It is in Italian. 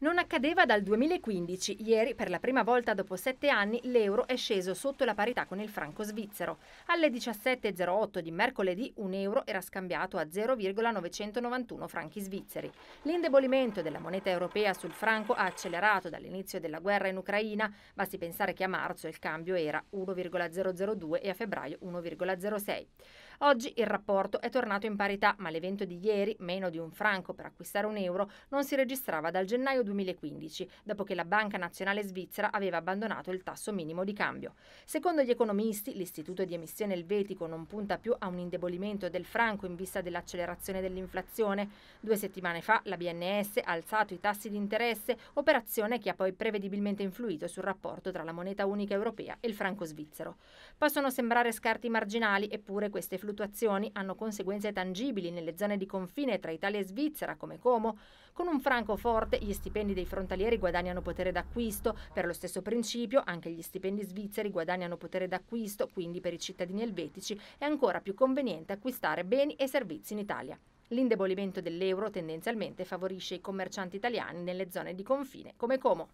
Non accadeva dal 2015. Ieri, per la prima volta dopo sette anni, l'euro è sceso sotto la parità con il franco svizzero. Alle 17.08 di mercoledì un euro era scambiato a 0,991 franchi svizzeri. L'indebolimento della moneta europea sul franco ha accelerato dall'inizio della guerra in Ucraina. Basti pensare che a marzo il cambio era 1,002 e a febbraio 1,06. Oggi il rapporto è tornato in parità, ma l'evento di ieri, meno di un franco per acquistare un euro, non si registrava dal gennaio 2015, dopo che la Banca Nazionale Svizzera aveva abbandonato il tasso minimo di cambio. Secondo gli economisti, l'istituto di emissione elvetico non punta più a un indebolimento del franco in vista dell'accelerazione dell'inflazione. Due settimane fa la BNS ha alzato i tassi di interesse, operazione che ha poi prevedibilmente influito sul rapporto tra la moneta unica europea e il franco svizzero. Possono sembrare scarti marginali, eppure queste fluttuazioni fluttuazioni hanno conseguenze tangibili nelle zone di confine tra Italia e Svizzera, come Como. Con un franco forte gli stipendi dei frontalieri guadagnano potere d'acquisto. Per lo stesso principio anche gli stipendi svizzeri guadagnano potere d'acquisto, quindi per i cittadini elvetici è ancora più conveniente acquistare beni e servizi in Italia. L'indebolimento dell'euro tendenzialmente favorisce i commercianti italiani nelle zone di confine, come Como.